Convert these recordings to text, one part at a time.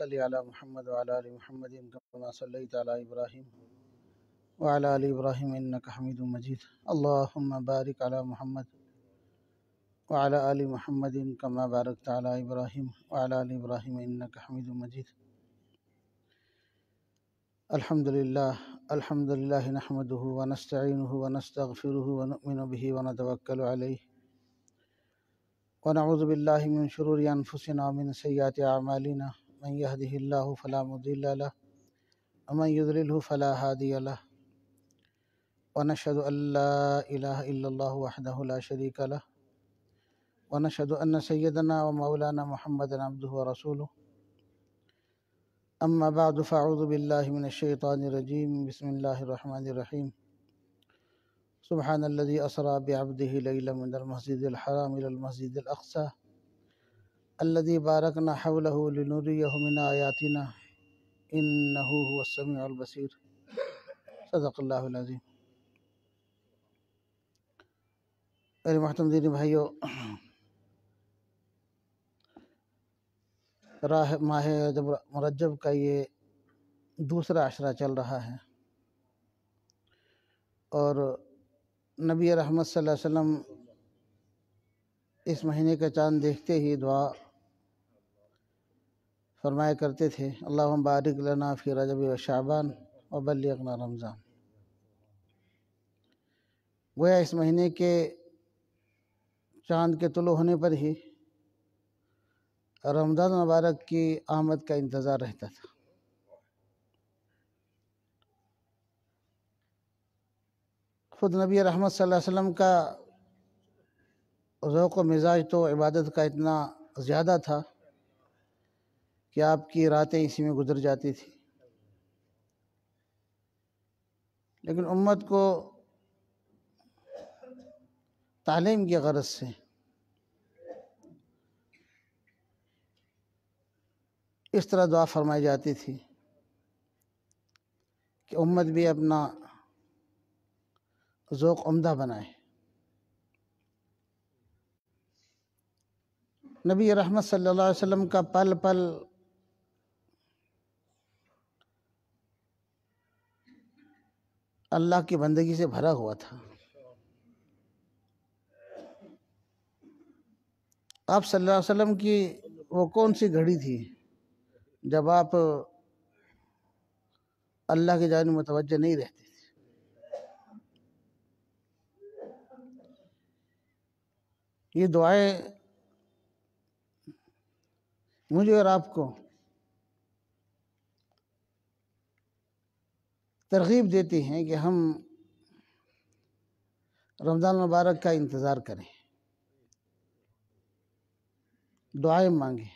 صل على محمد وعلى آل محمد كما صليت على إبراهيم وعلى آل إبراهيم إنك حميد مجيد اللهم بارك على محمد وعلى آل محمد كما باركت على إبراهيم وعلى آل إبراهيم إنك حميد مجيد الحمد لله الحمد لله نحمده ونستعينه ونستغفره ونؤمن به ونتوكل عليه ونعوذ بالله من شرور أنفسنا ومن سيئات أعمالنا من يهده الله فلا مضل له ومن يضلله فلا هادي له ونشهد أن لا إله إلا الله وحده لا شريك له ونشهد أن سيدنا ومولانا محمدا عبده ورسوله أما بعد فأعوذ بالله من الشيطان الرجيم بسم الله الرحمن الرحيم سبحان الذي أسرى بعبده ليلا من المسجد الحرام إلى المسجد الأقصى अल्लदी बारक नहलमिन आयातिना इन नहूसमी अलबसर सदक़ल्लाज़ीम मेरे महतम दीन भाइयों राह माह जब मरजब का ये दूसरा अशरा चल रहा है और नबी रहमत सल्लल्लाहु अलैहि वसल्लम इस महीने का चांद देखते ही दुआ फरमाया करते थे अल्लाह बारिक लना फ़िर रजब व शाबान और बल्लना रमज़ान गोया इस महीने के चांद के तुलु होने पर ही रमज़ान मुबारक की आमद का इंतज़ार रहता था खुद नबी रहमत वसल्लम का व मिजाज तो इबादत का इतना ज़्यादा था कि आपकी रातें इसी में गुजर जाती थी लेकिन उम्मत को तालीम की गरज से इस तरह दुआ फरमाई जाती थी कि उम्मत भी अपना जोक़ उम्दा बनाए नबी रहमत सल्लल्लाहु अलैहि वसल्लम का पल पल अल्लाह की बंदगी से भरा हुआ था आप सल्लल्लाहु अलैहि वसल्लम की वो कौन सी घड़ी थी जब आप अल्लाह की जान मुतवजह नहीं रहते थे ये दुआएं मुझे और आपको तरगीब देती हैं कि हम रमज़ान मुबारक का इंतज़ार करें दुआएं मांगें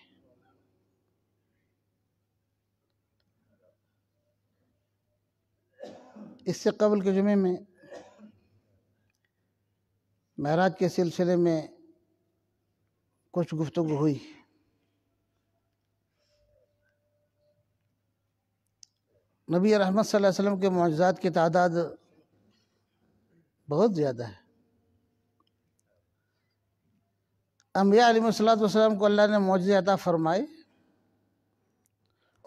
इससे कबल के जुमे में महराज के सिलसिले में कुछ गुफ्तु हुई नबी रहमत वसल्लम के मुआजात की तादाद बहुत ज़्यादा है अम्बिया को अल्लाह ने मौजे अता फ़रमाए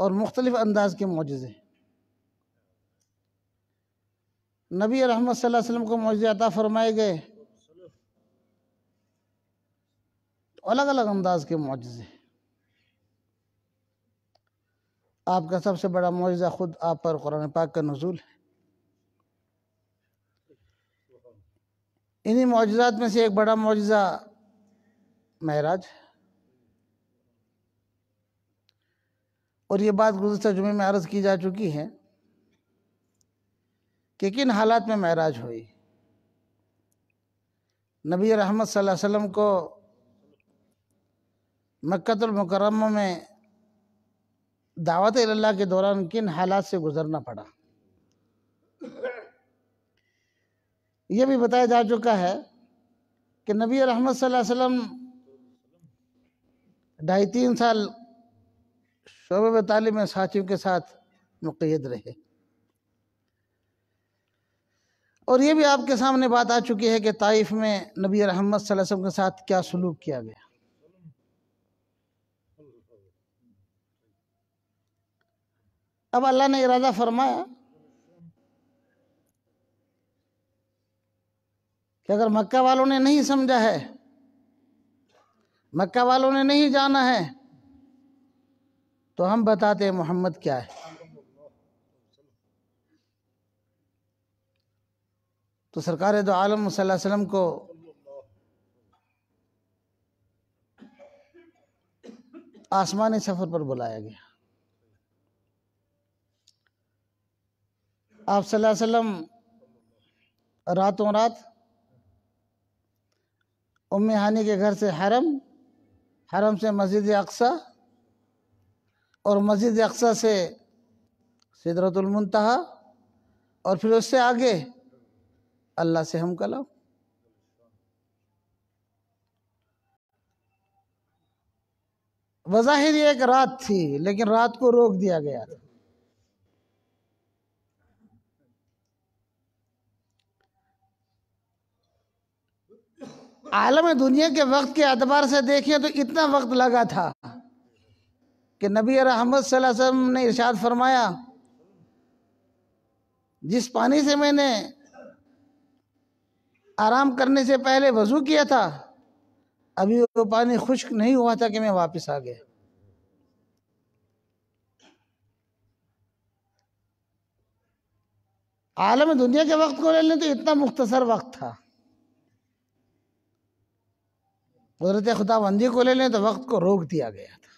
और मुख्तलिफ़ अंदाज के मौजे नबी रहमत वसल्लम को मौजे अता फ़रमाए गए अलग अलग अंदाज के मुजज़े आपका सबसे बड़ा मुआवजा ख़ुद आप पर कुरान पाक का नजूल है इन्हीं मुआजात में से एक बड़ा मुआजा महराज है और ये बात गुजशत जुमे में अर्ज़ की जा चुकी है कि किन हालात में महराज हुई नबी रहमत सल्लल्लाहु अलैहि वसल्लम को मक्तुलमकरम में दावत अल्लाह के दौरान किन हालात से गुजरना पड़ा यह भी बताया जा चुका है कि नबी रहमत वसल्लम ढाई तीन साल शोब तालीम साथियों के साथ मुक़ैद रहे और यह भी आपके सामने बात आ चुकी है कि ताइफ में नबी रहमत वसल्लम के साथ क्या सलूक किया गया अब अल्लाह ने इरादा फरमाया कि अगर मक्का वालों ने नहीं समझा है मक्का वालों ने नहीं जाना है तो हम बताते हैं मोहम्मद क्या है तो सरकार दो आलम वसल्लम को आसमानी सफ़र पर बुलाया गया आप वसल्लम रातों रात उम्मी हानी के घर से हरम हरम से मस्जिद अक्सा और मस्जिद अक्सा से सिदरतुलमतहा और फिर उससे आगे अल्लाह से हम कलाम वज़ाहिर एक रात थी लेकिन रात को रोक दिया गया था आलम दुनिया के वक्त के अतबार से देखें तो इतना वक्त लगा था कि नबी रहमत सल्लम ने इरशाद फरमाया जिस पानी से मैंने आराम करने से पहले वज़ू किया था अभी वो पानी खुश्क नहीं हुआ था कि मैं वापस आ गया आलम दुनिया के वक्त को ले लें तो इतना मुख्तसर वक्त था कुदरत खुदाबंदी को ले लें तो वक्त को रोक दिया गया था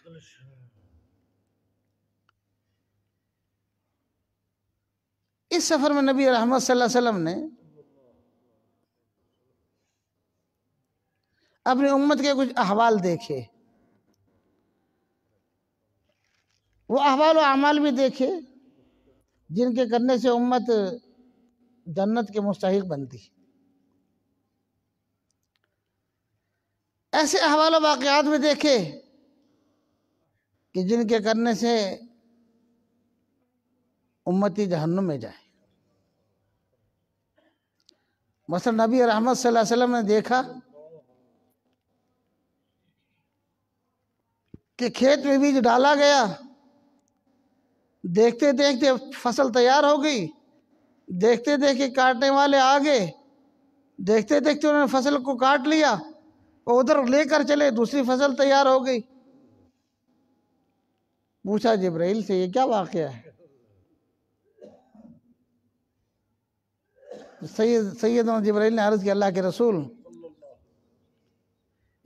इस सफर में नबी रहमत वसल्लम ने अपनी उम्मत के कुछ अहवाल देखे वो अहवाल अमाल भी देखे जिनके करने से उम्मत जन्नत के मुस्तक बनती है ऐसे अहवाल वाक़ात में देखे कि जिनके करने से उम्मती जहन्नुम में जाए मसल नबी रहमत वसल्लम ने देखा कि खेत में बीज डाला गया देखते देखते फसल तैयार हो गई देखते देखते काटने वाले आ गए देखते देखते उन्होंने फसल को काट लिया उधर लेकर चले दूसरी फसल तैयार हो गई पूछा जिब्राइल से ये क्या वाक़ है तो सैद सैद जबरील ने अर्ज़ किया अल्लाह के रसूल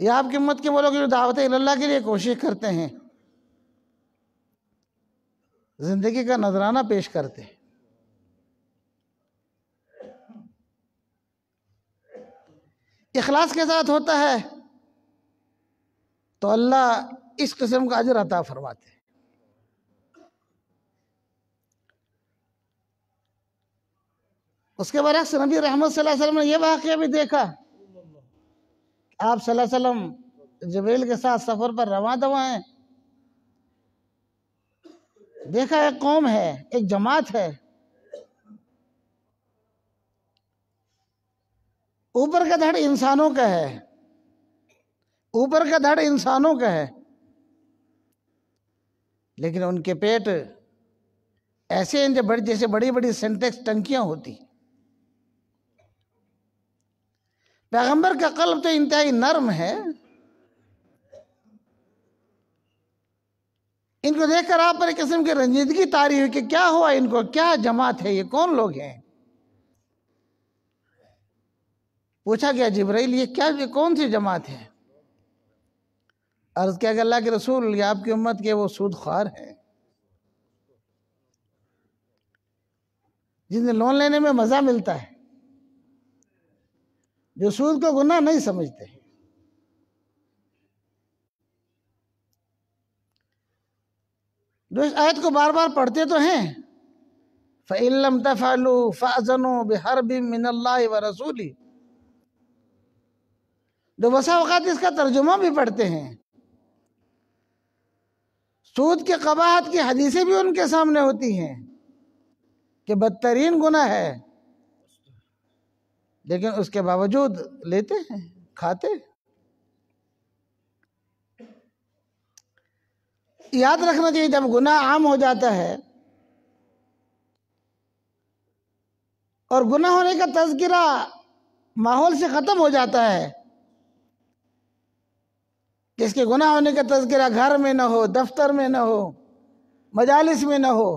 ये आपकी उम्मत के वो लोग जो दावत अल्लाह के लिए कोशिश करते हैं ज़िंदगी का नजराना पेश करते हैं इखलास के साथ होता है तो अल्लाह इस किस्म का अजर अता फरमाते उसके बरक्स नबी रहमत वसल्लम ने यह वाक्य भी देखा आप वसल्लम जबरील के साथ सफ़र पर रवा दवा हैं देखा एक कौम है एक जमात है ऊपर का धड़ इंसानों का है ऊपर का धड़ इंसानों का है लेकिन उनके पेट ऐसे हैं जब जैसे बड़ी बड़ी सेंटेक्स टंकियां होती पैगंबर का कल्ब तो इंतहाई नर्म है इनको देखकर आप पर एक किस्म की रंजीदगी तारी हुई कि क्या हुआ इनको क्या जमात है ये कौन लोग हैं पूछा गया जिब्राइल ये क्या ये कौन सी जमात है अर्ज क्या अल्लाह के रसूल ये आपकी उम्मत के वो सूद ख्वार हैं जिन्हें लोन लेने में मज़ा मिलता है जो सूद को गुना नहीं समझते जो इस आयत को बार बार पढ़ते तो हैं फ़िल्म तफ़ालू फ़ाजनो बेहर बिन व रसूली तो बसा अवत इसका तर्जुमा भी पढ़ते हैं सूद के कबाहत की हदीसें भी उनके सामने होती हैं कि बदतरीन गुना है लेकिन उसके बावजूद लेते हैं खाते याद रखना चाहिए जब गुना आम हो जाता है और गुना होने का तस्करा माहौल से ख़त्म हो जाता है जिसके गुना होने का तस्करा घर में ना हो दफ्तर में ना हो मजालिस में ना हो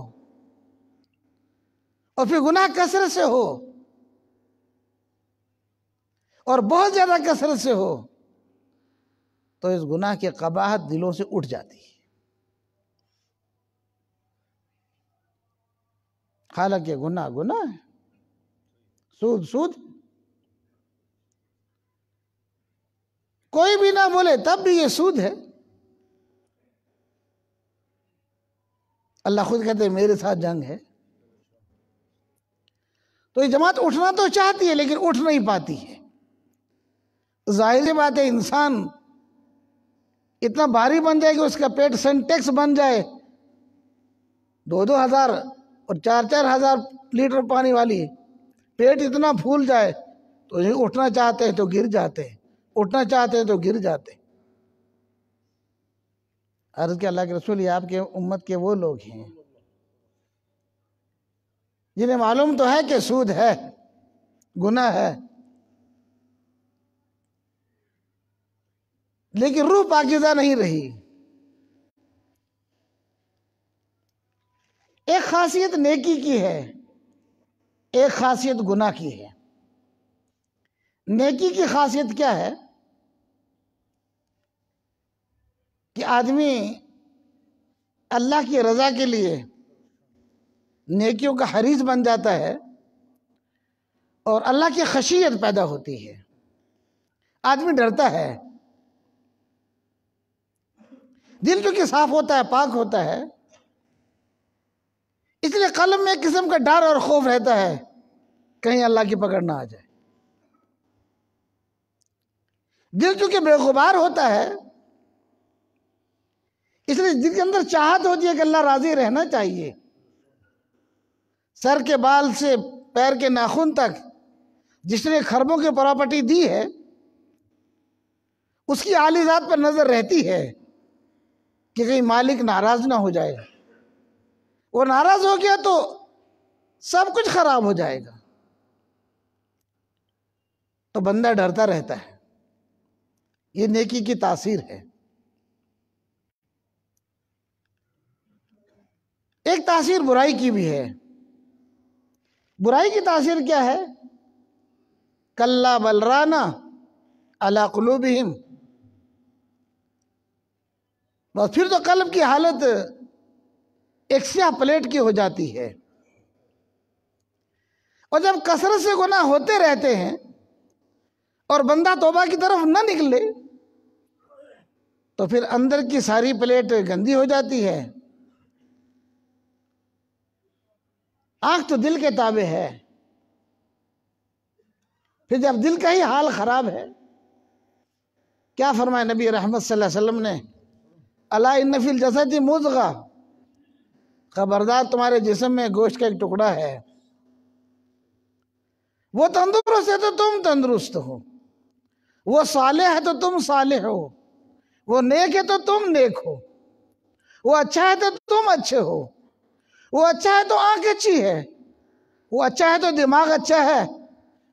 और फिर गुना कसरत से हो और बहुत ज़्यादा कसरत से हो तो इस गुनाह की कबाहत दिलों से उठ जाती है हालांकि गुना गुना सूद सूद कोई भी ना बोले तब भी ये सूद है अल्लाह खुद कहते मेरे साथ जंग है तो ये जमात उठना तो चाहती है लेकिन उठ नहीं पाती है जाहिर सी बात है इंसान इतना भारी बन जाए कि उसका पेट सेंटेक्स बन जाए दो दो हजार और चार चार हजार लीटर पानी वाली पेट इतना फूल जाए तो उठना चाहते हैं तो गिर जाते हैं उठना चाहते हैं तो गिर जाते अर्ज के अल्लाह के रसूल आपके उम्मत के वो लोग हैं जिन्हें मालूम तो है कि सूद है गुना है लेकिन रूह पाकिजा नहीं रही एक खासियत नेकी की है एक खासियत गुना की है नेकी की खासियत क्या है कि आदमी अल्लाह की रज़ा के लिए नेकियों का हरीज बन जाता है और अल्लाह की खशियत पैदा होती है आदमी डरता है दिल क्योंकि साफ होता है पाक होता है इसलिए कलम में किस्म का डर और खौफ रहता है कहीं अल्लाह की पकड़ ना आ जाए दिल चूंकि बेगुबार होता है इसलिए दिल के अंदर चाहत होती है कि अल्लाह राजी रहना चाहिए सर के बाल से पैर के नाखून तक जिसने खरबों की प्रॉपर्टी दी है उसकी आली जात पर नज़र रहती है कि कहीं मालिक नाराज ना हो जाए वो नाराज हो गया तो सब कुछ खराब हो जाएगा तो बंदा डरता रहता है ये नेकी की तासीर है एक तासीर बुराई की भी है बुराई की तासीर क्या है कल्ला बलराना अला कलूबहिम बस फिर तो कल्ब की हालत एक स्याह प्लेट की हो जाती है और जब कसरत से गुनाह होते रहते हैं और बंदा तोबा की तरफ ना निकले तो फिर अंदर की सारी प्लेट गंदी हो जाती है आंख तो दिल के ताबे है फिर जब दिल का ही हाल खराब है क्या फरमाए नबी रहमत वसल्लम ने अला इनफिल जसद मुजगा खबरदार तुम्हारे जिसम में गोश्त का एक टुकड़ा है वो तंदुरुस्त है तो तुम तंदुरुस्त हो वो साले है तो तुम साले हो वो नेक है तो तुम नेक हो वो अच्छा है तो तुम अच्छे हो वो अच्छा है तो आंख अच्छी है वो अच्छा है तो दिमाग अच्छा है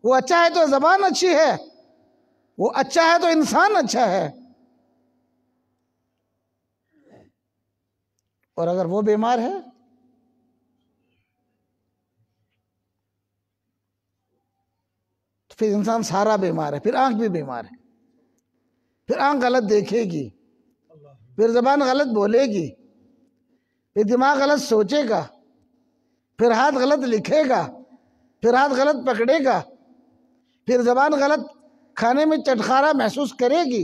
वो अच्छा है तो जबान अच्छी है वो अच्छा है तो इंसान अच्छा है और अगर वो बीमार है तो फिर इंसान सारा बीमार है फिर आंख भी बीमार है फिर आँख गलत देखेगी फिर ज़बान गलत बोलेगी फिर दिमाग गलत सोचेगा फिर हाथ गलत लिखेगा फिर हाथ गलत पकड़ेगा फिर ज़बान गलत खाने में चटखारा महसूस करेगी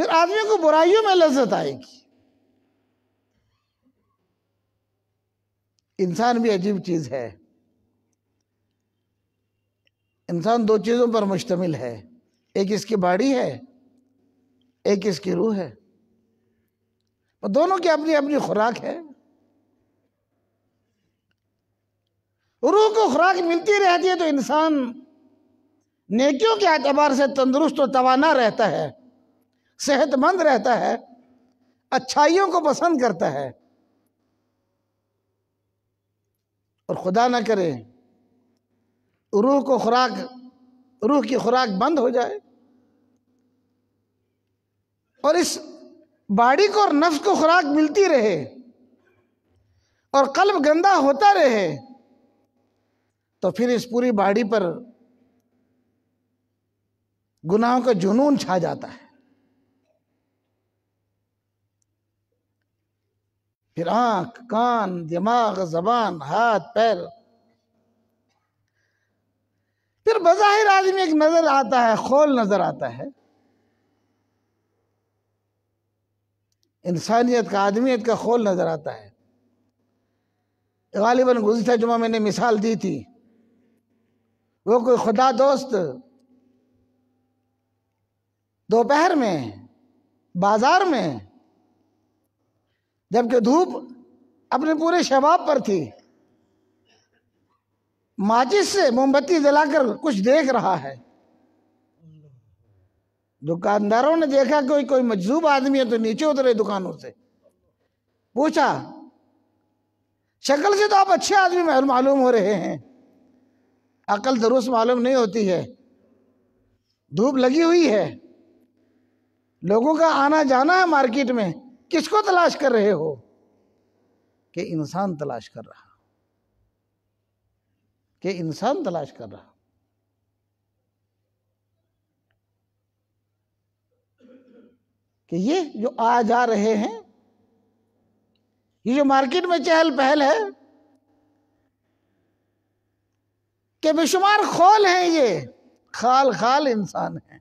फिर आदमी को बुराइयों में लज्जत आएगी इंसान भी अजीब चीज़ है इंसान दो चीज़ों पर मुश्तमिल है एक इसकी बाड़ी है एक इसकी रूह है तो दोनों की अपनी अपनी खुराक है रूह को खुराक मिलती रहती है तो इंसान नेकियों के अतबार से तंदुरुस्त और तवाना रहता है सेहतमंद रहता है अच्छाइयों को पसंद करता है और खुदा ना करे रूह को खुराक रूह की खुराक बंद हो जाए और इस बाड़ी को और नफ्स को खुराक मिलती रहे और कल्ब गंदा होता रहे तो फिर इस पूरी बाड़ी पर गुनाहों का जुनून छा जाता है फिर आंख कान दिमाग जबान हाथ पैर बज़ाहिर आदमी एक नज़र आता है खोल नज़र आता है इंसानियत का आदमीयत का खोल नज़र आता है गालिबा गुजशत जुमा मैंने मिसाल दी थी वो कोई खुदा दोस्त दोपहर में बाजार में जबकि धूप अपने पूरे शबाब पर थी माचिस से मोमबत्ती जलाकर कुछ देख रहा है दुकानदारों ने देखा कोई कोई मजलूब आदमी है तो नीचे उतरे दुकानों से पूछा शक्ल से तो आप अच्छे आदमी मालूम हो रहे हैं अकल दुरुस्त मालूम नहीं होती है धूप लगी हुई है लोगों का आना जाना है मार्केट में किसको तलाश कर रहे हो कि इंसान तलाश कर रहा कि इंसान तलाश कर रहा कि ये जो आ जा रहे हैं ये जो मार्केट में चहल पहल है कि बेशुमार खोल हैं ये खाल खाल इंसान है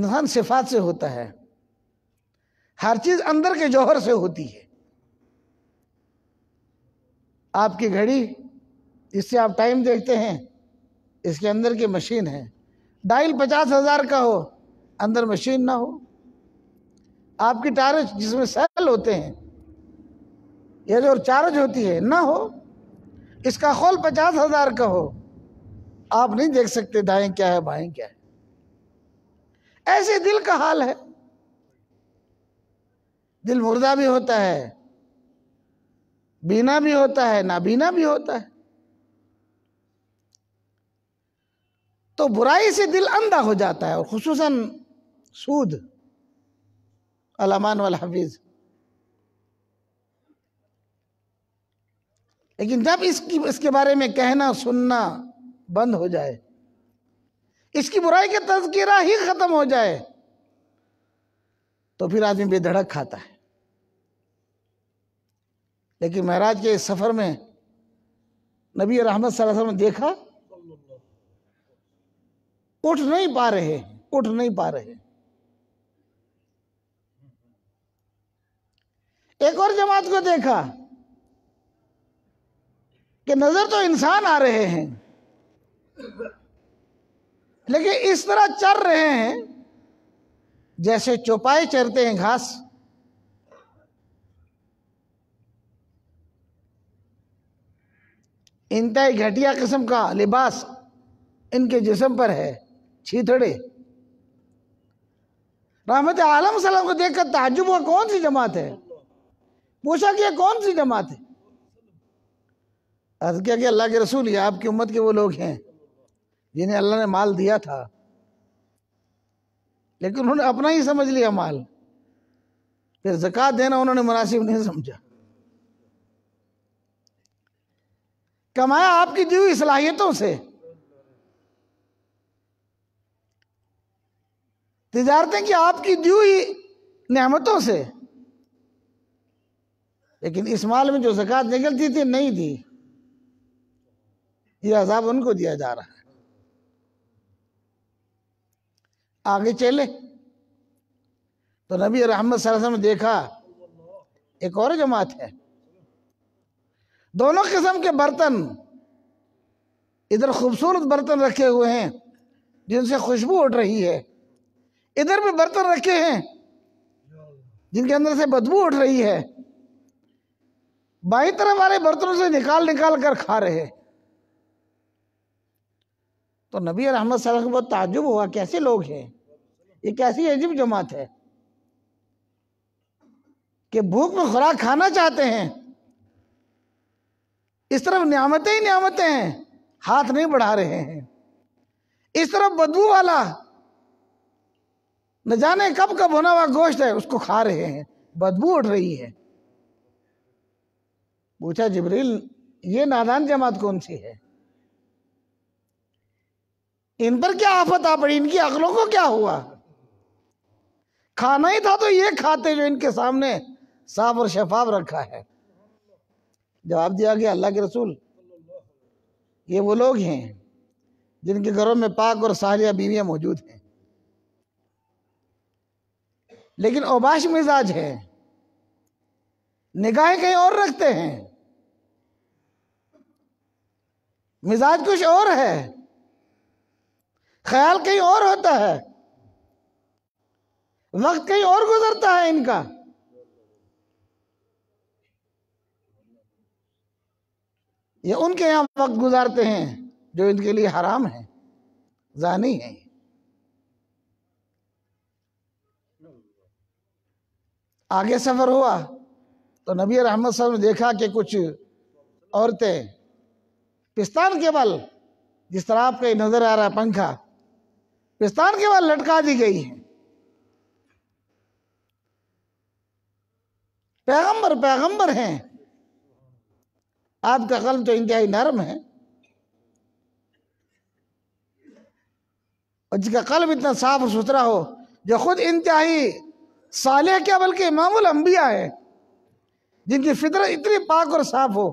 इंसान सिफात से होता है हर चीज अंदर के जौहर से होती है आपकी घड़ी इससे आप टाइम देखते हैं इसके अंदर की मशीन है डायल पचास हज़ार का हो अंदर मशीन ना हो आपकी टारच जिसमें सेल होते हैं यह जो चार्ज होती है ना हो इसका खोल पचास हज़ार का हो आप नहीं देख सकते दाएं क्या है बाएं क्या है ऐसे दिल का हाल है दिल मुर्दा भी होता है बीना भी होता है नाबीना भी होता है तो बुराई से दिल अंधा हो जाता है और खसूस सूद अलमान वाल हफीज लेकिन जब इसकी इसके बारे में कहना सुनना बंद हो जाए इसकी बुराई का तस्करा ही ख़त्म हो जाए तो फिर आदमी बेधड़क खाता है लेकिन महराज के इस सफ़र में नबी रहमत वसल्लम देखा उठ नहीं पा रहे उठ नहीं पा रहे एक और जमात को देखा कि नजर तो इंसान आ रहे हैं लेकिन इस तरह चर रहे हैं जैसे चौपाए चरते हैं घास इनता घटिया किस्म का लिबास इनके जिसम पर है छीथड़े रहमत आलम सलाम को देखकर ताजुब हुआ कौन सी जमात है पूछा कि कौन सी जमात है अर्ज किया कि अल्लाह के रसूल ये आपकी उम्मत के वो लोग हैं जिन्हें अल्लाह ने माल दिया था लेकिन उन्होंने अपना ही समझ लिया माल फिर जक़ात देना उन्होंने मुनासिब नहीं समझा कमाया आपकी दी हुई सलाहियतों से तजारतें की आपकी दी हुई नहमतों से लेकिन इस माल में जो जक़ात निकलती थी नहीं थी ये अजाब उनको दिया जा रहा है आगे चले तो नबी रहमत ने देखा एक और जमात है दोनों किस्म के बर्तन इधर खूबसूरत बर्तन रखे हुए हैं जिनसे खुशबू उठ रही है इधर भी बर्तन रखे हैं जिनके अंदर से बदबू उठ रही है बाई तरफ वाले बर्तनों से निकाल निकाल कर खा रहे तो नबी रहमत सल्लल्लाहु को बहुत ताजुब हुआ कैसे लोग हैं ये कैसी अजीब जमात है कि भूख में खुराक खाना चाहते हैं इस तरफ न्यामतें ही न्यामतें हैं हाथ नहीं बढ़ा रहे हैं इस तरफ बदबू वाला न जाने कब कब होना हुआ गोश्त है उसको खा रहे हैं बदबू उठ रही है पूछा जिब्रील ये नादान जमात कौन सी है इन पर क्या आफत आ पड़ी इनकी अकलों को क्या हुआ खाना ही था तो ये खाते जो इनके सामने साफ और शफाफ रखा है जवाब दिया गया अल्लाह के रसूल ये वो लोग हैं जिनके घरों में पाक और सालिया बीवियां मौजूद हैं लेकिन ओबाश मिजाज है निगाहें कहीं और रखते हैं मिजाज कुछ और है ख्याल कहीं और होता है वक्त कहीं और गुजरता है इनका ये उनके यहाँ वक्त गुजारते हैं जो इनके लिए हराम है जानी है आगे सफर हुआ तो नबी रहमत साहब ने देखा कि कुछ औरतें पिस्तान के बल जिस तरह आपका नजर आ रहा है पंखा पिस्तान के बल लटका दी गई है पैगंबर पैगंबर हैं आपका कलम तो इंतहाई नरम है और जिसका कलम इतना साफ और सुथरा हो जो खुद इंतहाई साले क्या बल्कि मामूल अंबिया है जिनकी फितरत इतनी पाक और साफ हो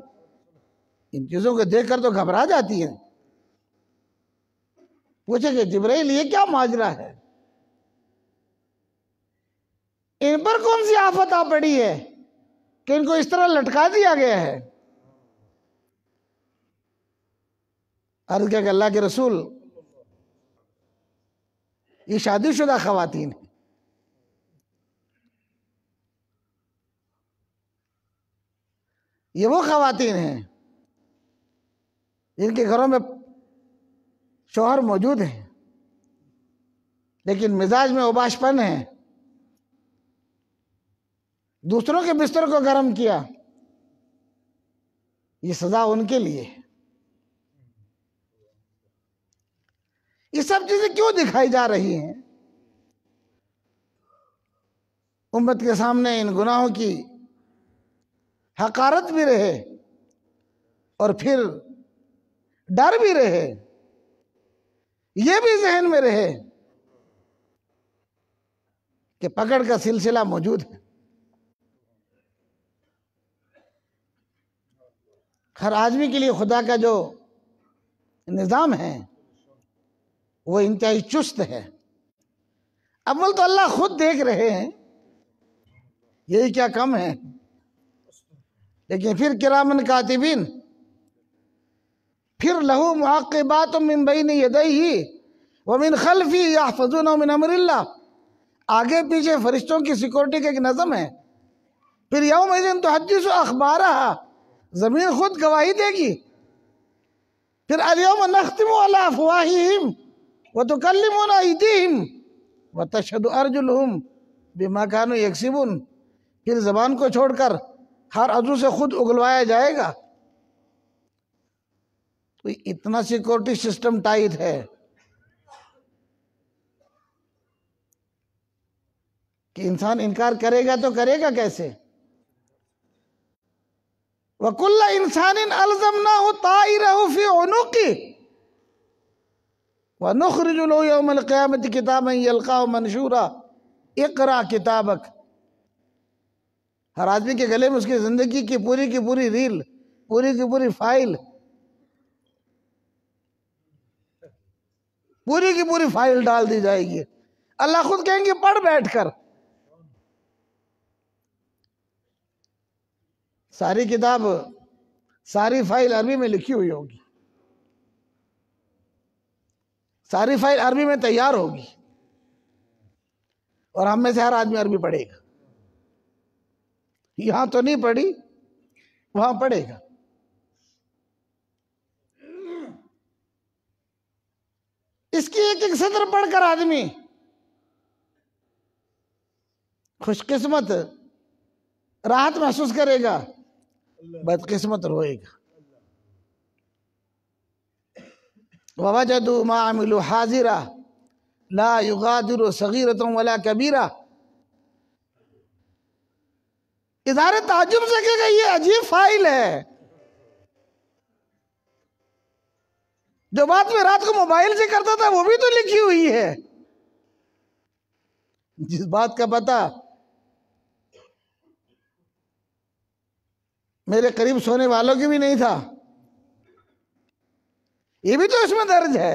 इन चीज़ों को देखकर तो घबरा जाती है पूछे कि जिब्रैल ये क्या माजरा है इन पर कौन सी आफत आ पड़ी है कि इनको इस तरह लटका दिया गया है अर्ज क्या अल्लाह के रसूल ये शादीशुदा खातन है ये वो खातन हैं जिनके घरों में शोहर मौजूद हैं लेकिन मिजाज में उबाशपन है दूसरों के बिस्तर को गर्म किया ये सजा उनके लिए है ये सब चीजें क्यों दिखाई जा रही हैं उम्मत के सामने इन गुनाहों की हकारत भी रहे और फिर डर भी रहे ये भी जहन में रहे कि पकड़ का सिलसिला मौजूद है हर आदमी के लिए खुदा का जो निज़ाम है वो इंतहाई चुस्त है अव्वल तो अल्लाह खुद देख रहे हैं यही क्या कम है लेकिन फिर किरामन कातिबिन फिर लहू मुआबात मिन बई ने ही वमिन खलफी या फजून मिन अमरिल्ला आगे पीछे फरिश्तों की सिक्योरिटी का एक नज़म है फिर यौम तो हदीस अखबार ज़मीन खुद गवाही देगी फिर अलयम नख्तम अला अफवाहिम व तो कल्लिमुना ईदीम व तशद अर्जुलहम बीमा फिर ज़बान को छोड़कर हर अजू से खुद उगलवाया जाएगा तो इतना सिक्योरिटी सिस्टम टाइट है कि इंसान इनकार करेगा तो करेगा कैसे वकुल्ला इंसान अलजम ना हो ताई रहो फिर उनकी व नखरजुलमक़्यामत किताब यलका मंशूरा इकरा किताबक हर आदमी के गले में उसकी ज़िंदगी की पूरी की पूरी रील पूरी की पूरी फाइल पूरी की पूरी फाइल डाल दी जाएगी अल्लाह खुद कहेंगे पढ़ बैठकर सारी किताब सारी फाइल अरबी में लिखी हुई होगी सारी फाइल अरबी में तैयार होगी और हम में से हर आदमी अरबी पढ़ेगा यहां तो नहीं पढ़ी वहां पढ़ेगा इसकी एक एक सत्र पढ़कर आदमी खुशकिस्मत राहत महसूस करेगा बदकिस्मत रोएगा ما عملوا حاضرا لا يغادر صغيرة ولا كبيرة इधारे ताजुब से गई ये अजीब फाइल है जो बात में रात को मोबाइल से करता था वो भी तो लिखी हुई है जिस बात का पता मेरे करीब सोने वालों की भी नहीं था ये भी तो इसमें दर्ज है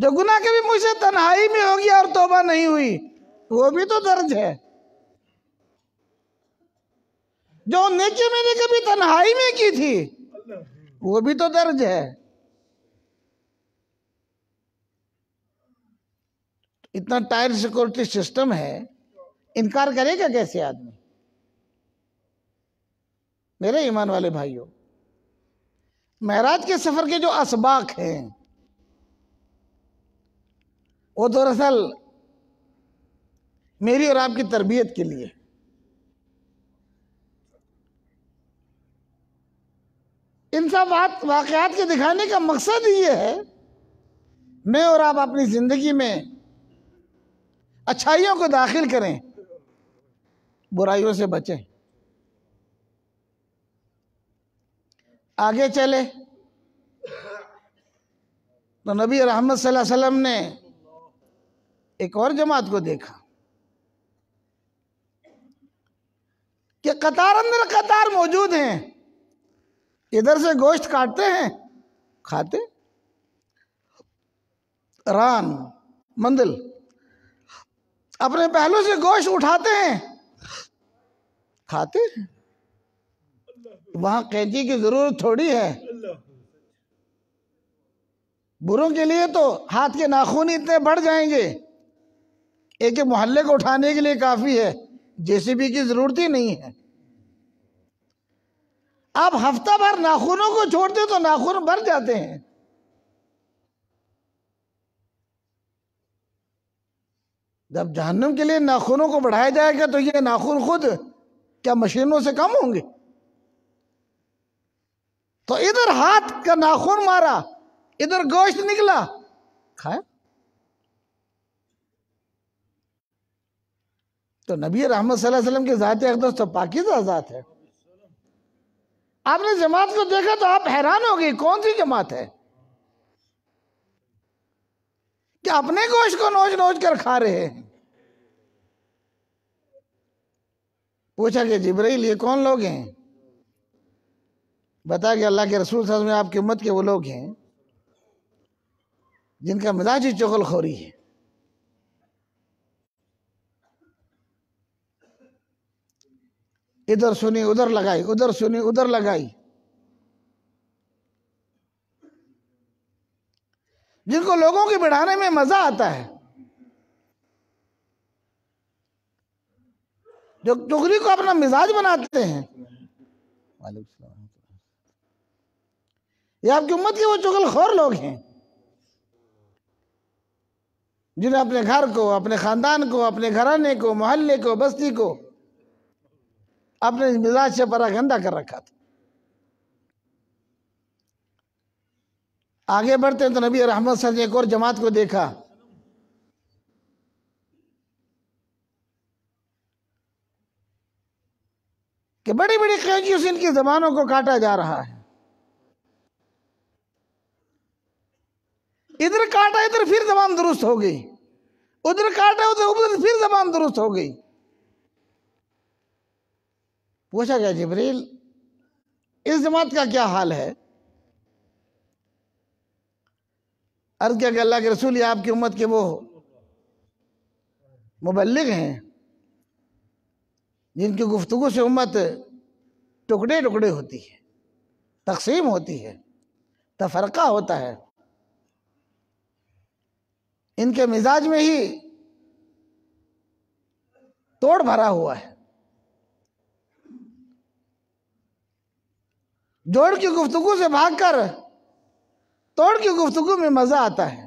जो गुना के भी मुझसे तनाई में होगी और तोबा नहीं हुई वो भी तो दर्ज है जो नेकी मैंने कभी तन्हाई में की थी वो भी तो दर्ज है इतना टायर सिक्योरिटी सिस्टम है इनकार करेगा कैसे आदमी मेरे ईमान वाले भाइयों महराज के सफ़र के जो असबाक हैं वो दरअसल मेरी और आपकी तरबियत के लिए इन सब बात के दिखाने का मकसद ये है मैं और आप अपनी ज़िंदगी में अच्छाइयों को दाखिल करें बुराइयों से बचें आगे चले तो नबी रहमत सल्लम ने एक और जमात को देखा कि कतार अंदर कतार मौजूद हैं इधर से गोश्त काटते हैं खाते रान मंदिल अपने पहलू से गोश्त उठाते हैं खाते हैं वहां कैदी की जरूरत थोड़ी है बुरों के लिए तो हाथ के नाखून इतने बढ़ जाएंगे एक मोहल्ले को उठाने के लिए काफी है जेसीबी की जरूरत ही नहीं है आप हफ्ता भर नाखूनों को छोड़ते तो नाखून भर जाते हैं जब जहन्नम के लिए नाखूनों को बढ़ाया जाएगा तो ये नाखून खुद क्या मशीनों से कम होंगे तो इधर हाथ का नाखून मारा इधर गोश्त निकला खाए तो नबी रहमत वसल्लम की ज़ात अकदस तो पाकिजा ज़ात है आपने जमात को देखा तो आप हैरान हो गए कौन सी जमात है कि अपने गोश्त को नोच नोच कर खा रहे हैं पूछा कि जिब्राइल ये कौन लोग हैं बता कि अल्लाह के रसूल साहब में आपकी उम्मत के वो लोग हैं जिनका मिजाज ही चगलखोरी है इधर सुनी उधर लगाई उधर सुनी उधर लगाई जिनको लोगों के बढ़ाने में मजा आता है जो टुकड़ी को अपना मिजाज बनाते हैं वालेकुम ये आपकी उम्मत के वो चुगलखोर लोग हैं जिन्हें अपने घर को अपने खानदान को अपने घराने को मोहल्ले को बस्ती को अपने मिजाज से बड़ा गंदा कर रखा था आगे बढ़ते हैं तो नबी रहमत सर ने एक और जमात को देखा कि बड़ी बड़ी कैंचियों से इनकी जबानों को काटा जा रहा है इधर काटा इधर फिर जबान दुरुस्त हो गई उधर काटा उधर उधर फिर जबान दुरुस्त हो गई पूछा गया जबरील इस जमात का क्या हाल है अर्ज क्या अल्लाह के रसूल या आपकी उम्मत के वो मुबलग हैं जिनकी गुफ्तगु से उम्मत टुकड़े टुकड़े होती है तकसीम होती है तफरका होता है इनके मिजाज में ही तोड़ भरा हुआ है जोड़ की गुफ्तगु से भागकर तोड़ की गुफ्तगु में मजा आता है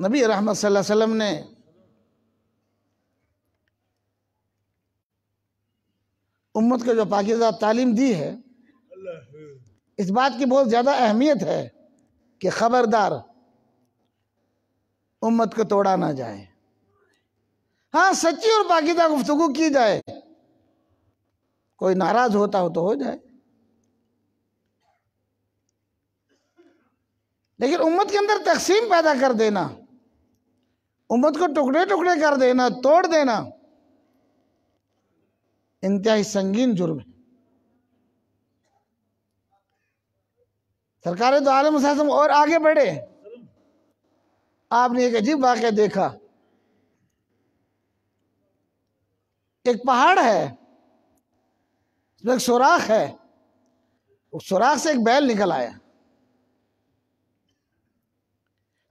नबी रहमत वसल्लम ने उम्मत को जो पाकिजा तालीम दी है इस बात की बहुत ज़्यादा अहमियत है कि ख़बरदार उम्मत को तोड़ा ना जाए हाँ सच्ची और पाकिदा गुफ्तु की जाए कोई नाराज होता हो तो हो जाए लेकिन उम्मत के अंदर तकसीम पैदा कर देना उम्मत को टुकड़े टुकड़े कर देना तोड़ देना इंतहाई संगीन जुर्म है सरकार तो आलम साहब और आगे बढ़े आपने एक अजीब वाक्य देखा एक पहाड़ है उसमें एक सुराख है उस सुराख से एक बैल निकल आया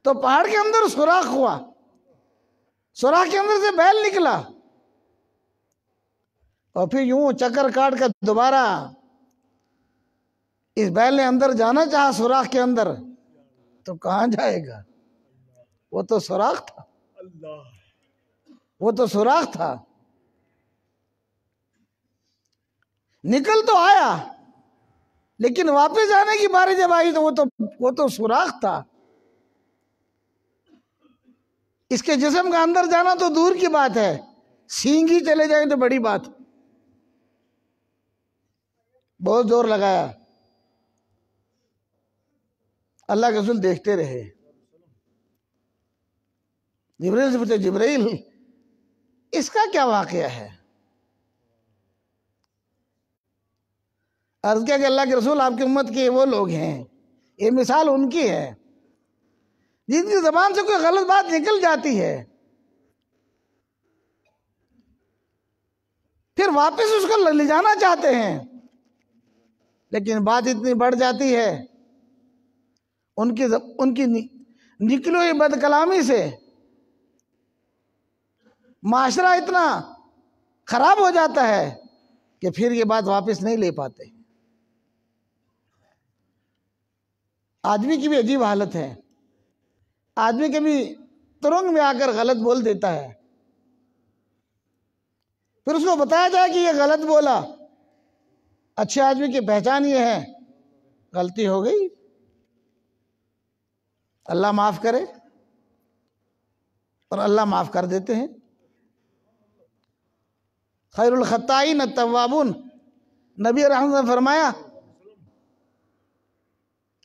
तो पहाड़ के अंदर सुराख हुआ सुराख के अंदर से बैल निकला और फिर यूं चक्कर काट कर दोबारा इस बैल ने अंदर जाना चाहा सुराख के अंदर तो कहाँ जाएगा वो तो सुराख था वो तो सुराख था निकल तो आया लेकिन वापस आने की बारी जब आई तो वो तो वो तो सुराख था इसके जिसम का अंदर जाना तो दूर की बात है सींग ही चले जाए तो बड़ी बात बहुत जोर लगाया अल्लाह के रसूल देखते रहे जबरील से पूछे जबरील इसका क्या वाक़ है अर्ज किया कि अल्लाह के रसूल आपकी उम्मत के वो लोग हैं ये मिसाल उनकी है जिनकी जबान से कोई गलत बात निकल जाती है फिर वापस उसको ले जाना चाहते हैं लेकिन बात इतनी बढ़ जाती है उनकी उनकी निकलो ये बदकलामी से माशरा इतना खराब हो जाता है कि फिर ये बात वापस नहीं ले पाते आदमी की भी अजीब हालत है आदमी कभी तुरंग में आकर गलत बोल देता है फिर उसको बताया जाए कि ये गलत बोला अच्छे आदमी की पहचान ये है गलती हो गई अल्लाह माफ़ करे और अल्लाह माफ़ कर देते हैं खैरखताई न तवाबुन नबी रहमत ने फरमाया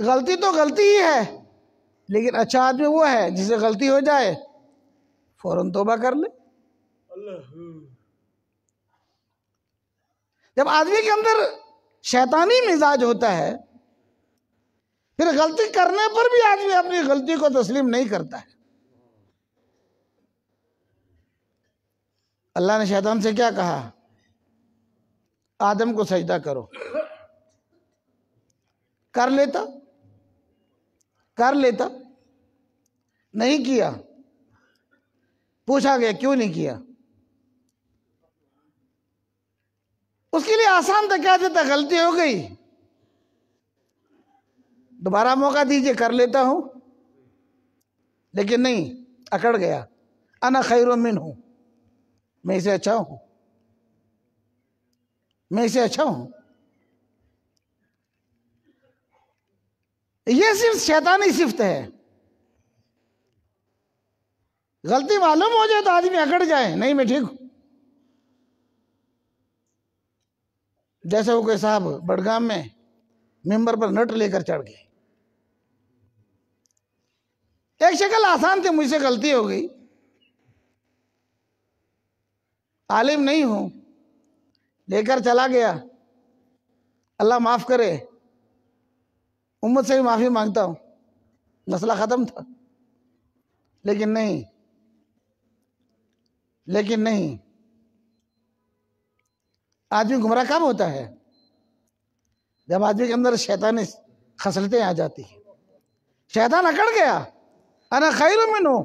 गलती तो गलती ही है लेकिन अच्छा आदमी वो है जिसे गलती हो जाए फ़ौरन तोबा कर ले जब आदमी के अंदर शैतानी मिजाज होता है फिर गलती करने पर भी आदमी अपनी गलती को तस्लीम नहीं करता है अल्लाह ने शैतान से क्या कहा आदम को सजदा करो कर लेता कर लेता नहीं किया पूछा गया क्यों नहीं किया उसके लिए आसान तो क्या देता गलती हो गई दोबारा मौका दीजिए कर लेता हूँ लेकिन नहीं अकड़ गया अना खैर मिन हूँ मैं इसे अच्छा हूँ मैं इसे अच्छा हूँ यह सिर्फ शैतानी सिफत है गलती मालूम हो जाए तो आदमी अकड़ जाए नहीं मैं ठीक हूं जैसे वो कोई साहब बड़गाम में मेंबर पर नट लेकर चढ़ गए एक शक्ल आसान थी मुझसे गलती हो गई आलिम नहीं हूं लेकर चला गया अल्लाह माफ़ करे उम्मत से भी माफ़ी मांगता हूं मसला ख़त्म था लेकिन नहीं लेकिन नहीं आदमी गुमराह कब होता है जब आदमी के अंदर शैतान खसलते आ जाती है शैतान अकड़ गया अना खैर मैं नो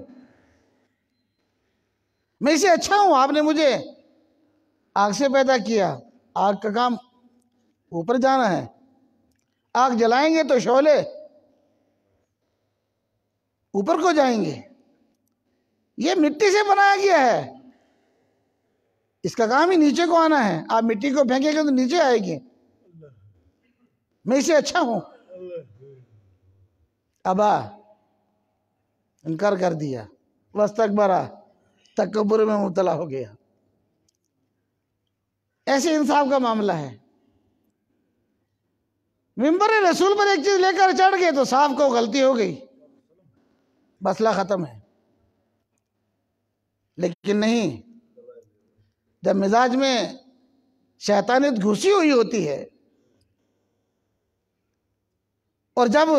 मैं इसे अच्छा हूं आपने मुझे आग से पैदा किया आग का काम ऊपर जाना है आग जलाएंगे तो शोले ऊपर को जाएंगे ये मिट्टी से बनाया गया है इसका काम ही नीचे को आना है आप मिट्टी को फेंकेंगे तो नीचे आएगी मैं इसे अच्छा हूं अबा इनकार कर दिया वस्तक भरा तकबर में मुबतला हो गया ऐसे इंसाफ का मामला है मिम्बर रसूल पर एक चीज लेकर चढ़ गए तो साफ को गलती हो गई मसला ख़त्म है लेकिन नहीं जब मिजाज में शैतानियत घुसी हुई होती है और जब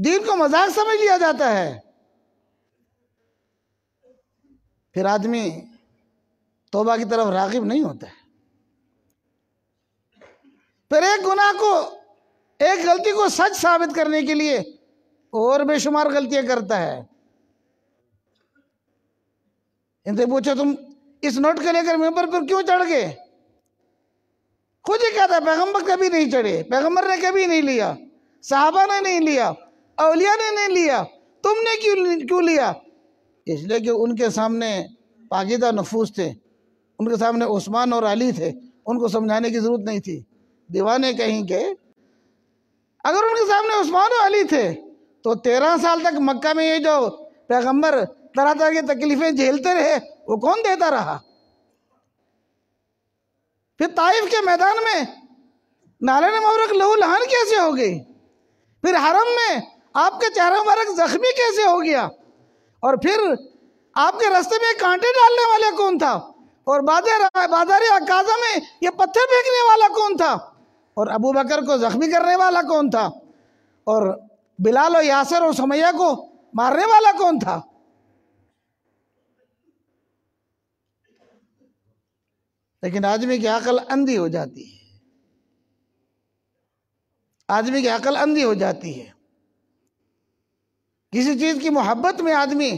दीन को मजाक समझ लिया जाता है फिर आदमी तोबा की तरफ रागिब नहीं होता है फिर एक गुनाह को एक गलती को सच साबित करने के लिए और बेशुमार गलतियां करता है इनसे पूछो तुम इस नोट को लेकर मेम्बर पर क्यों चढ़ गए खुद ही कहता है पैगंबर कभी नहीं चढ़े पैगंबर ने कभी नहीं लिया साहबा ने नहीं लिया अलिया ने नहीं लिया तुमने क्यों क्यों लिया इसलिए कि उनके सामने पाकिदा नफूस थे उनके सामने उस्मान और अली थे उनको समझाने की ज़रूरत नहीं थी दीवाने कहीं के अगर उनके सामने उस्मान और अली थे तो तेरह साल तक मक्का में ये जो पैगम्बर तरह तरह की तकलीफ़ें झेलते रहे वो कौन देता रहा फिर ताइफ के मैदान में नारायण मौरक लहू लहान कैसे हो गई फिर हरम में आपका चेहरा मुबारक जख्मी कैसे हो गया और फिर आपके रास्ते में कांटे डालने वाले कौन था और बाजार बाजार अकाजा में ये पत्थर फेंकने वाला कौन था और अबू बकर को जख्मी करने वाला कौन था और बिलाल और यासर और समैया को मारने वाला कौन था लेकिन आदमी की अकल अंधी हो जाती है आदमी की अकल अंधी हो जाती है किसी चीज़ की मोहब्बत में आदमी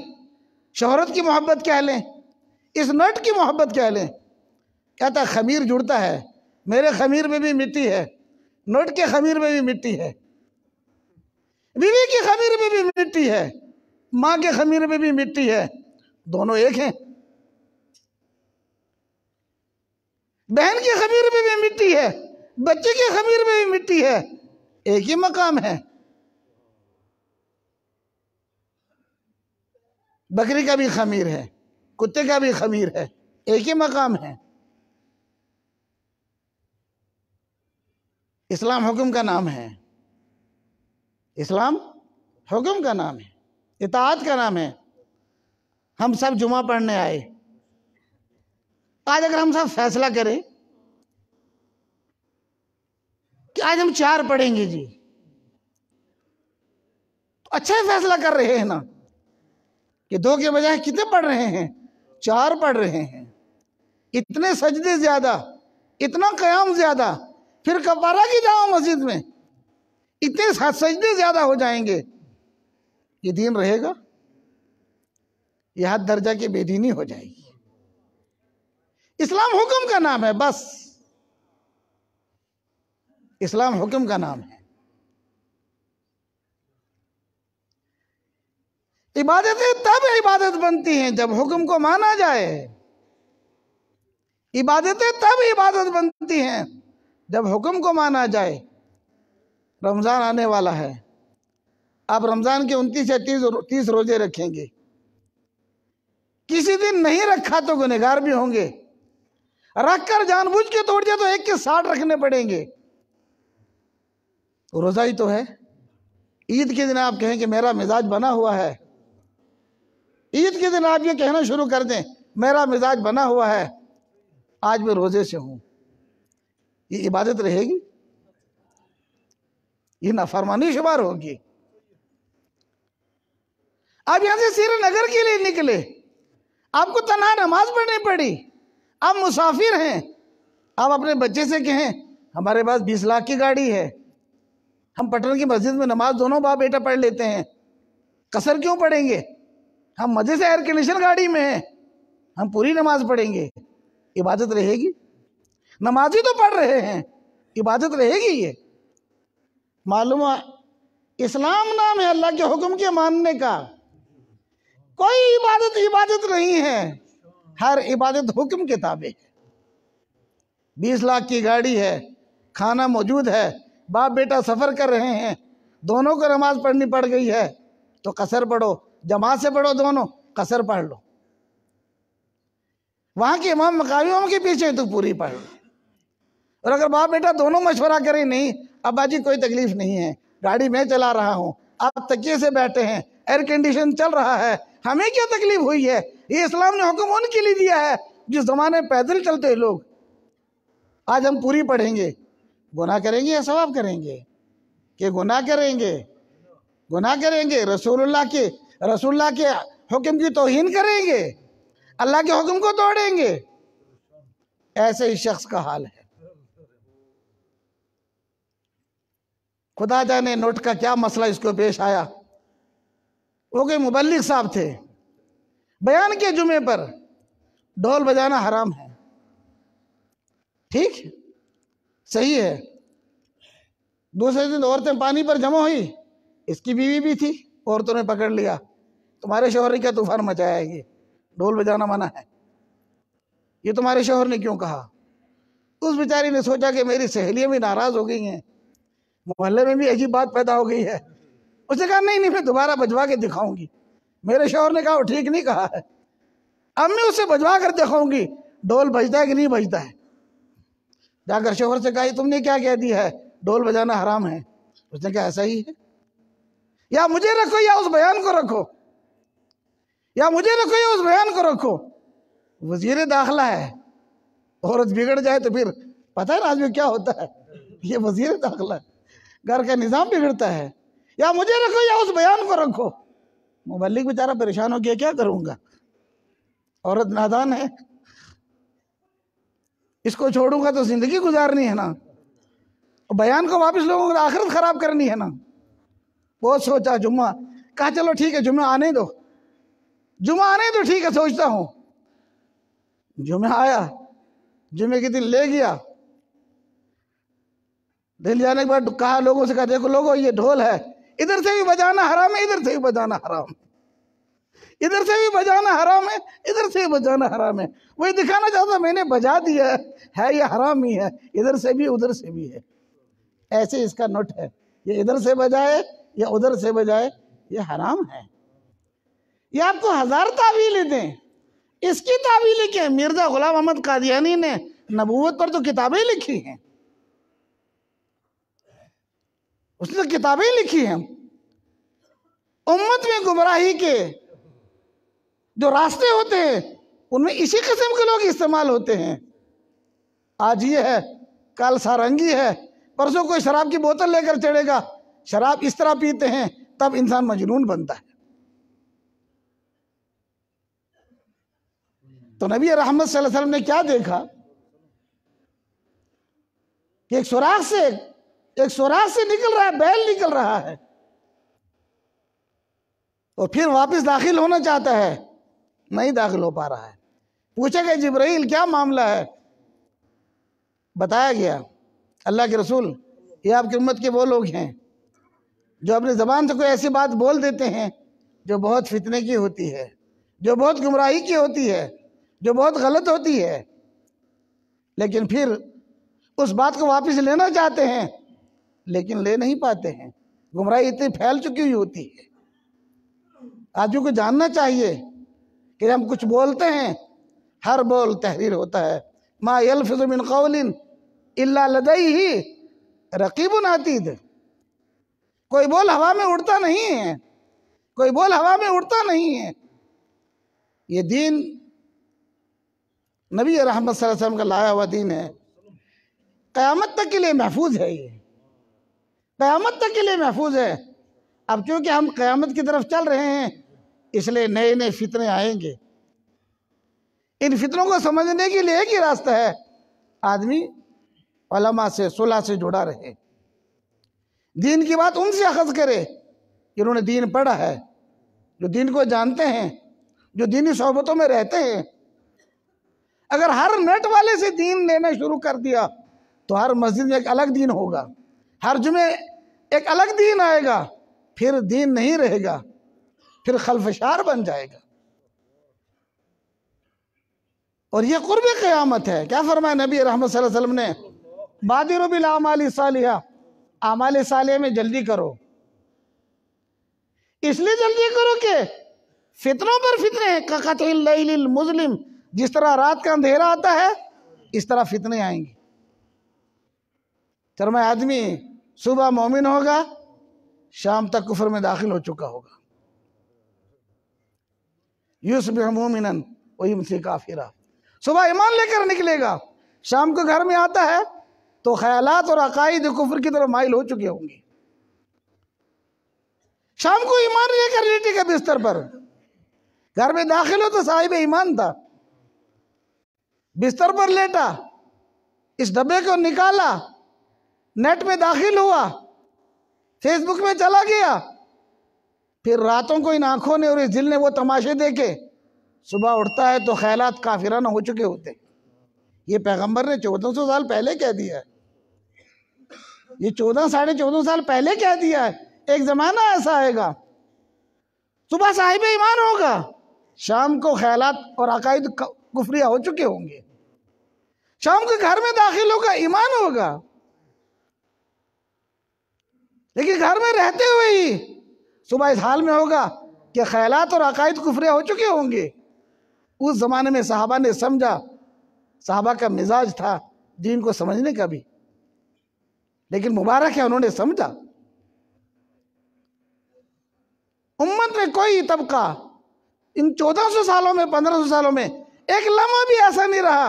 शहरत की मोहब्बत कह लें इस नट की मोहब्बत कह लें कहता खमीर जुड़ता है मेरे खमीर में भी मिट्टी है नट के खमीर में भी मिट्टी है बीवी के खमीर में भी मिट्टी है माँ के खमीर में भी मिट्टी है दोनों एक हैं बहन के खमीर में भी मिट्टी है बच्चे के खमीर में भी मिट्टी है एक ही मकाम है बकरी का भी खमीर है कुत्ते का भी खमीर है एक ही मकाम है इस्लाम हुक्म का नाम है इस्लाम हुक्म का नाम है इतात का नाम है हम सब जुमा पढ़ने आए आज अगर हम सब फैसला करें कि आज हम चार पढ़ेंगे जी तो अच्छा फैसला कर रहे हैं ना कि दो के बजाय कितने पढ़ रहे हैं चार पढ़ रहे हैं इतने सजदे ज्यादा इतना क्याम ज्यादा फिर कपारा की जाओ मस्जिद में इतने सजदे ज्यादा हो जाएंगे ये दिन रहेगा यह हद दर्जा की बेदीनी हो जाएगी इस्लाम हुक्म का नाम है बस इस्लाम हुक्म का नाम है इबादतें तब इबादत बनती हैं जब हुक्म को माना जाए इबादतें तब इबादत बनती हैं जब हुक्म को माना जाए रमज़ान आने वाला है आप रमज़ान के उनतीस या तीस तीस रोजे रखेंगे किसी दिन नहीं रखा तो गुनहगार भी होंगे रख कर जानबूझ के तोड़ दिया तो एक के साठ रखने पड़ेंगे रोज़ा ही तो है ईद के दिन आप कहें कि मेरा मिजाज बना हुआ है ईद के दिन आप ये कहना शुरू कर दें मेरा मिजाज बना हुआ है आज मैं रोजे से हूँ ये इबादत रहेगी ये नाफरमानी शुमार होगी आप यहां से श्रीनगर के लिए निकले आपको तनहा नमाज पढ़नी पड़ी आप मुसाफिर हैं आप अपने बच्चे से कहें हमारे पास बीस लाख की गाड़ी है हम पटन की मस्जिद में नमाज दोनों बाप बेटा पढ़ लेते हैं कसर क्यों पढ़ेंगे हम मज़े से एयर कंडीशन गाड़ी में हैं हम पूरी नमाज पढ़ेंगे इबादत रहेगी नमाज ही तो पढ़ रहे हैं इबादत रहेगी ये मालूम इस्लाम नाम है अल्लाह के हुक्म के मानने का कोई इबादत इबादत नहीं है हर इबादत हुक्म के ताबे है बीस लाख की गाड़ी है खाना मौजूद है बाप बेटा सफ़र कर रहे हैं दोनों को नमाज पढ़नी पड़ गई है तो कसर पढ़ो जमात से पढ़ो दोनों कसर पढ़ लो वहां के इमाम मकामियों के पीछे तू पूरी पढ़ लो और अगर बाप बेटा दोनों मशवरा करें नहीं अब्बा जी कोई तकलीफ नहीं है गाड़ी मैं चला रहा हूँ आप तकिए से बैठे हैं एयर कंडीशन चल रहा है हमें क्या तकलीफ हुई है ये इस्लाम ने हुक्म उनके लिए दिया है जिस जमाने पैदल चलते लोग आज हम पूरी पढ़ेंगे गुनाह करेंगे या सवाब करेंगे के गुनाह करेंगे गुनाह करेंगे रसूलुल्लाह के रसुल्ला के हुक्म की तोहन करेंगे अल्लाह के हुक्म को तोड़ेंगे ऐसे ही शख्स का हाल है खुदा जाने नोट का क्या मसला इसको पेश आया वो कोई मुबलिक साहब थे बयान के जुमे पर ढोल बजाना हराम है ठीक सही है दूसरे दिन औरतें पानी पर जमा हुई इसकी बीवी भी थी औरतों ने पकड़ लिया तुम्हारे शोहर ने क्या तूफान मचाया है ये ढोल बजाना मना है ये तुम्हारे शोहर ने क्यों कहा उस बेचारी ने सोचा कि मेरी सहेलियां भी नाराज हो गई हैं मोहल्ले में भी अजीब बात पैदा हो गई है उसने कहा नहीं नहीं मैं दोबारा बजवा के दिखाऊंगी मेरे शोहर ने कहा वो ठीक नहीं कहा है अब मैं उसे बजवा कर दिखाऊंगी ढोल बजता है कि नहीं बजता है जाकर शोहर से कहा तुमने क्या कह दिया है ढोल बजाना हराम है उसने कहा ऐसा ही है या मुझे रखो या उस बयान को रखो या मुझे रखो या उस बयान को रखो वजीर दाखिला है औरत बिगड़ जाए तो फिर पता है ना आज में क्या होता है ये वजीर दाखिला घर का निज़ाम बिगड़ता है या मुझे रखो या उस बयान को रखो मुबलिक बेचारा परेशान हो गया क्या करूँगा औरत नादान है इसको छोड़ूंगा तो ज़िंदगी गुजारनी है ना बयान को वापस लोगों को आखिरत ख़राब करनी है ना बहुत सोचा जुम्मा कहा चलो ठीक है जुम्मा आने दो जुम्मा आने दो ठीक है सोचता हूँ जुम्मे आया जुम्मे के दिन ले गया दिल जाने के बाद कहा लोगों से कहा देखो लोगों ये ढोल है इधर से भी बजाना हराम है इधर से भी बजाना हराम है इधर से भी बजाना हराम है इधर से भी बजाना हराम है वही दिखाना चाहता मैंने बजा दिया है है ये हराम ही है इधर से भी उधर से भी है ऐसे इसका नोट है ये इधर से बजाए या उधर से बजाए ये हराम है ये आपको हजार तावीलें दें इसकी तावीलें क्या मिर्जा गुलाम अहमद कादियानी ने नबूवत पर तो किताबें लिखी हैं उसने तो किताबें लिखी हैं उम्मत में गुमराही के जो रास्ते होते हैं उनमें इसी किस्म के लोग इस्तेमाल होते हैं आज ये है कल सारंगी है परसों कोई शराब की बोतल लेकर चढ़ेगा शराब इस तरह पीते हैं तब इंसान मजनून बनता है तो नबी रहमत सल्लम ने क्या देखा कि एक सुराख से एक सुराख से निकल रहा है बैल निकल रहा है और फिर वापस दाखिल होना चाहता है नहीं दाखिल हो पा रहा है पूछा गया जिब्राइल क्या मामला है बताया गया अल्लाह के रसूल ये आपकी उम्मत के वो लोग हैं जो अपनी ज़बान से कोई ऐसी बात बोल देते हैं जो बहुत फितने की होती है जो बहुत गुमराही की होती है जो बहुत गलत होती है लेकिन फिर उस बात को वापस लेना चाहते हैं लेकिन ले नहीं पाते हैं गुमराही इतनी फैल चुकी हुई होती है आदमी को जानना चाहिए कि हम कुछ बोलते हैं हर बोल तहरीर होता है मा यल फिजुमिन कौलिन इल्ला लदई ही रकीबन आतीद कोई बोल हवा में उड़ता नहीं है कोई बोल हवा में उड़ता नहीं है ये दीन नबी रहमत वसल्लम का लाया हुआ दीन है क़यामत तक के लिए महफूज है ये क़यामत तक के लिए महफूज है अब चूंकि हम क़यामत की तरफ चल रहे हैं इसलिए नए नए फितने आएंगे इन फितरों को समझने के लिए एक ही रास्ता है आदमी से सुलह से जुड़ा रहे दीन की बात उनसे अखज करे जिन्होंने दीन पढ़ा है जो दीन को जानते हैं जो दीनी सोहबतों में रहते हैं अगर हर नेट वाले से दीन लेना शुरू कर दिया तो हर मस्जिद में एक अलग दीन होगा हर जुमे एक अलग दीन आएगा फिर दीन नहीं रहेगा फिर खलफशार बन जाएगा और यह कुर्ब क़यामत है क्या फरमाया नबी रहमत वसल्लम ने बादिर बिलामाली सालिया आमाल साले में जल्दी करो इसलिए जल्दी करो कि फितरों पर फितने ककतिल मुस्लिम जिस तरह रात का अंधेरा आता है इस तरह फितने आएंगे चरम आदमी सुबह मोमिन होगा शाम तक कुफर में दाखिल हो चुका होगा यूसुफ मोमिन वही मुझसे काफिरा सुबह ईमान लेकर निकलेगा शाम को घर में आता है तो ख्यालात और अकायद कुफर की तरफ माइल हो चुके होंगे शाम को ईमान लेकर लेटेगा बिस्तर पर घर में दाखिल हो तो साहिब ईमान था बिस्तर पर लेटा इस डब्बे को निकाला नेट में दाखिल हुआ फेसबुक में चला गया फिर रातों को इन आंखों ने और इस दिल ने वो तमाशे देखे सुबह उठता है तो ख्यालात काफिराना हो चुके होते ये पैगंबर ने चौदह सौ साल पहले कह दिया है ये चौदह साढ़े चौदह साल पहले कह दिया है एक ज़माना ऐसा आएगा सुबह साहिब ईमान होगा शाम को ख्याल और अकायद कुफरिया हो चुके होंगे शाम के घर में दाखिल होगा ईमान होगा लेकिन घर में रहते हुए ही सुबह इस हाल में होगा कि ख्यालात और अकायद कुफरे हो चुके होंगे उस ज़माने में साहबा ने समझा साहबा का मिजाज था दीन को समझने का भी लेकिन मुबारक है उन्होंने समझा उम्मत में कोई तबका इन 1400 सालों में 1500 सालों में एक लम्हा भी ऐसा नहीं रहा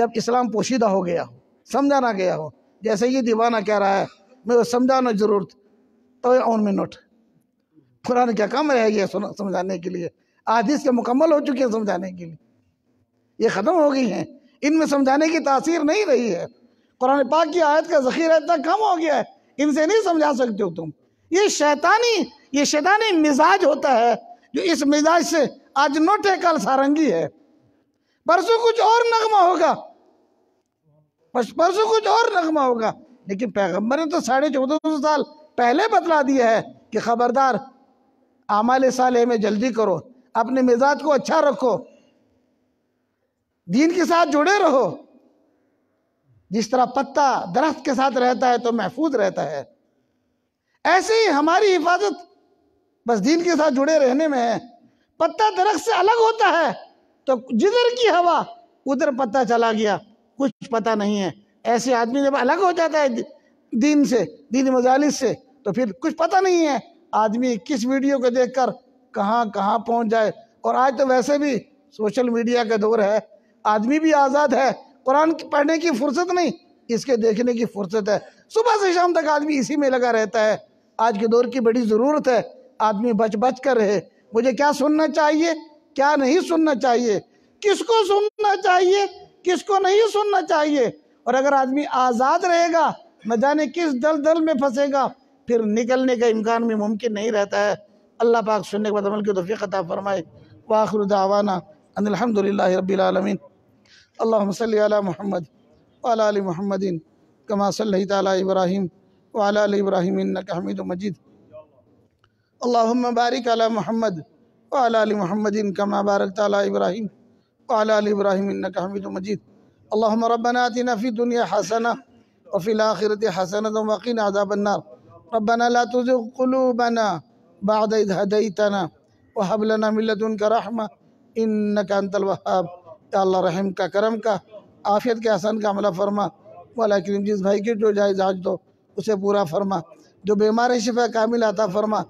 जब इस्लाम पोशीदा हो गया हो समझा ना गया हो जैसे ये दीवाना कह रहा है मैं तो समझाना जरूरत तो ऑन मिनट कुरान क्या कम रह गया समझाने के लिए आदिश के मुकम्मल हो चुके हैं समझाने के लिए ये ख़त्म हो गई हैं इनमें समझाने की तासीर नहीं रही है कुरान पाक की आयत का जखीरा इतना कम हो गया है इनसे नहीं समझा सकते हो तुम ये शैतानी ये शैतानी मिजाज होता है जो इस मिजाज से आज नोटे कल सारंगी है परसों कुछ और नगमा होगा परसों कुछ और नगमा होगा लेकिन पैगंबर ने तो साढ़े चौदह सौ साल पहले बतला दिया है कि खबरदार आमाले साले में जल्दी करो अपने मिजाज को अच्छा रखो दीन के साथ जुड़े रहो जिस तरह पत्ता दरख्त के साथ रहता है तो महफूज रहता है ऐसे ही हमारी हिफाजत बस दीन के साथ जुड़े रहने में है पत्ता दरख्त से अलग होता है तो जिधर की हवा उधर पत्ता चला गया कुछ पता नहीं है ऐसे आदमी जब अलग हो जाता है दीन से दीन मजालिस से तो फिर कुछ पता नहीं है आदमी किस वीडियो को देख कर कहाँ कहाँ पहुँच जाए और आज तो वैसे भी सोशल मीडिया का दौर है आदमी भी आज़ाद है कुरान की पढ़ने की फुर्सत नहीं इसके देखने की फुर्सत है सुबह से शाम तक आदमी इसी में लगा रहता है आज के दौर की बड़ी ज़रूरत है आदमी बच बच कर रहे मुझे क्या सुनना चाहिए क्या नहीं सुनना चाहिए किसको सुनना चाहिए किसको नहीं सुनना चाहिए और अगर आदमी आज़ाद रहेगा न जाने किस दल दल में फंसेगा फिर निकलने का इम्कान भी मुमकिन नहीं रहता है अल्लाह पाक सुनने के बाद अमल की तोफ़ी अता फ़रमाए वाखर दावाना अनिलहमदिल्ला रबीआलमीन اللهم صل على محمد وعلى آل محمد كما صليت على إبراهيم وعلى آل إبراهيم إنك حميد مجيد اللهم بارك على محمد وعلى آل محمد كما باركت على إبراهيم وعلى آل إبراهيم إنك حميد مجيد اللهم ربنا آتنا في الدنيا حسنة وفي الآخرة حسنة وقنا عذاب النار ربنا لا تزغ قلوبنا بعد إذ هديتنا وهب لنا من لدنك رحمة إنك أنت الوهاب अल्लाह रहम का करम का आफियत के आसान का अमला फरमा वाला करीम जिस भाई की जो जायजाज दो तो उसे पूरा फरमा जो बीमार शिफा कामिल आता फरमा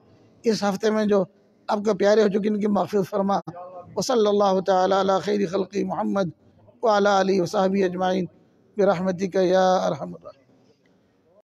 इस हफ्ते में जो आपके प्यारे हो चुके इनकी मफफ़ फरमा वसल्ला तला खैर खल़ी महमद वाली वसाबी अजमाइन बरहमती का या अरहम